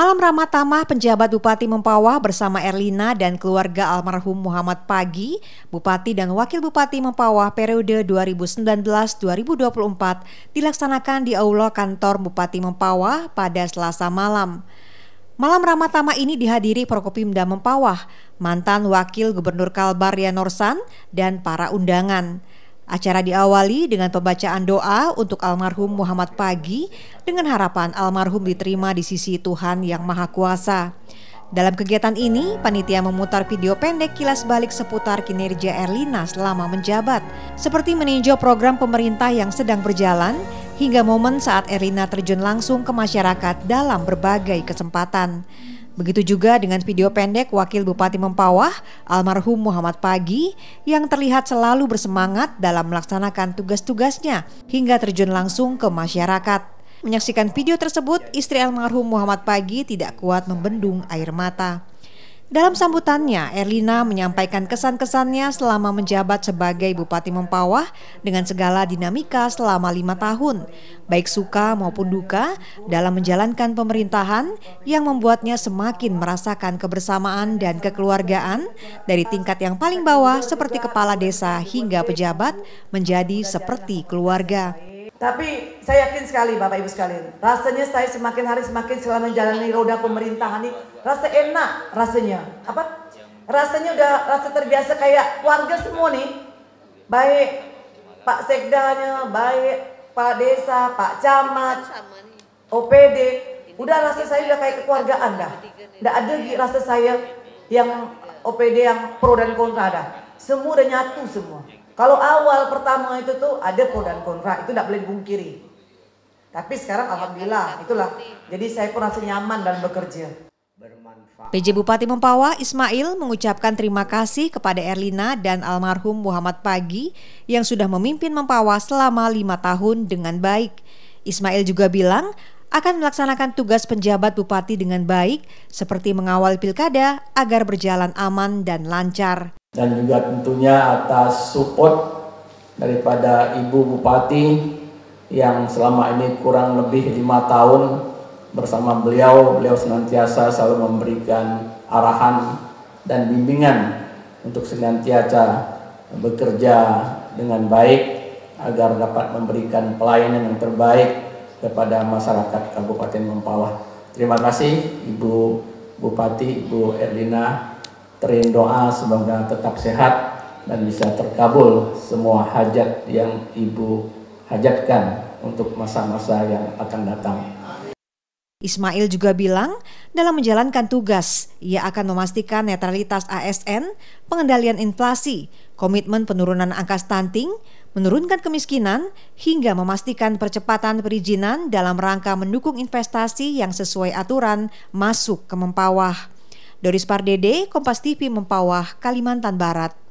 Malam ramah tamah penjabat Bupati Mempawah bersama Erlina dan keluarga almarhum Muhammad Pagi, Bupati dan Wakil Bupati Mempawah periode 2019-2024 dilaksanakan di aula kantor Bupati Mempawah pada Selasa malam. Malam ramah tamah ini dihadiri Prokopimda Mempawah, mantan Wakil Gubernur Kalbar Yanorsan, dan para undangan. Acara diawali dengan pembacaan doa untuk almarhum Muhammad Pagi dengan harapan almarhum diterima di sisi Tuhan Yang Maha Kuasa. Dalam kegiatan ini, panitia memutar video pendek kilas balik seputar kinerja Erlina selama menjabat, seperti meninjau program pemerintah yang sedang berjalan, hingga momen saat Erlina terjun langsung ke masyarakat dalam berbagai kesempatan. Begitu juga dengan video pendek Wakil Bupati Mempawah, almarhum Muhammad Pagi, yang terlihat selalu bersemangat dalam melaksanakan tugas-tugasnya hingga terjun langsung ke masyarakat. Menyaksikan video tersebut, istri almarhum Muhammad Pagi tidak kuat membendung air mata. Dalam sambutannya, Erlina menyampaikan kesan-kesannya selama menjabat sebagai Bupati Mempawah dengan segala dinamika selama lima tahun, baik suka maupun duka dalam menjalankan pemerintahan yang membuatnya semakin merasakan kebersamaan dan kekeluargaan dari tingkat yang paling bawah seperti kepala desa hingga pejabat menjadi seperti keluarga. Tapi saya yakin sekali Bapak Ibu sekalian, rasanya saya semakin hari semakin selama menjalani roda pemerintahan ini, rasa enak rasanya. Apa? Rasanya udah rasa terbiasa kayak keluarga semua nih. Baik Pak Sekdanya, baik Pak Desa, Pak Camat, OPD. Udah rasa saya udah kayak kekeluargaan dah. Nggak ada rasa saya yang OPD yang pro dan kontra dah. Semua udah nyatu semua. Kalau awal pertama itu tuh ada pro dan kontra, itu tidak boleh dibungkiri. Tapi sekarang iya, alhamdulillah itulah. Jadi saya pun rasa nyaman dalam bekerja. PJ Bupati Mempawah Ismail mengucapkan terima kasih kepada Erlina dan almarhum Muhammad Pagi yang sudah memimpin Mempawah selama lima tahun dengan baik. Ismail juga bilang akan melaksanakan tugas penjabat bupati dengan baik seperti mengawal pilkada agar berjalan aman dan lancar dan juga tentunya atas support daripada Ibu Bupati yang selama ini kurang lebih lima tahun bersama beliau, beliau senantiasa selalu memberikan arahan dan bimbingan untuk senantiasa bekerja dengan baik agar dapat memberikan pelayanan yang terbaik kepada masyarakat Kabupaten Mempawah. Terima kasih Ibu Bupati, Ibu Erlina terin doa semoga tetap sehat dan bisa terkabul semua hajat yang ibu hajatkan untuk masa-masa yang akan datang. Ismail juga bilang, dalam menjalankan tugas, ia akan memastikan netralitas ASN, pengendalian inflasi, komitmen penurunan angka stunting, menurunkan kemiskinan, hingga memastikan percepatan perizinan dalam rangka mendukung investasi yang sesuai aturan masuk ke Mempawah. Doris Pardede, Kompas TV Mempawah, Kalimantan Barat.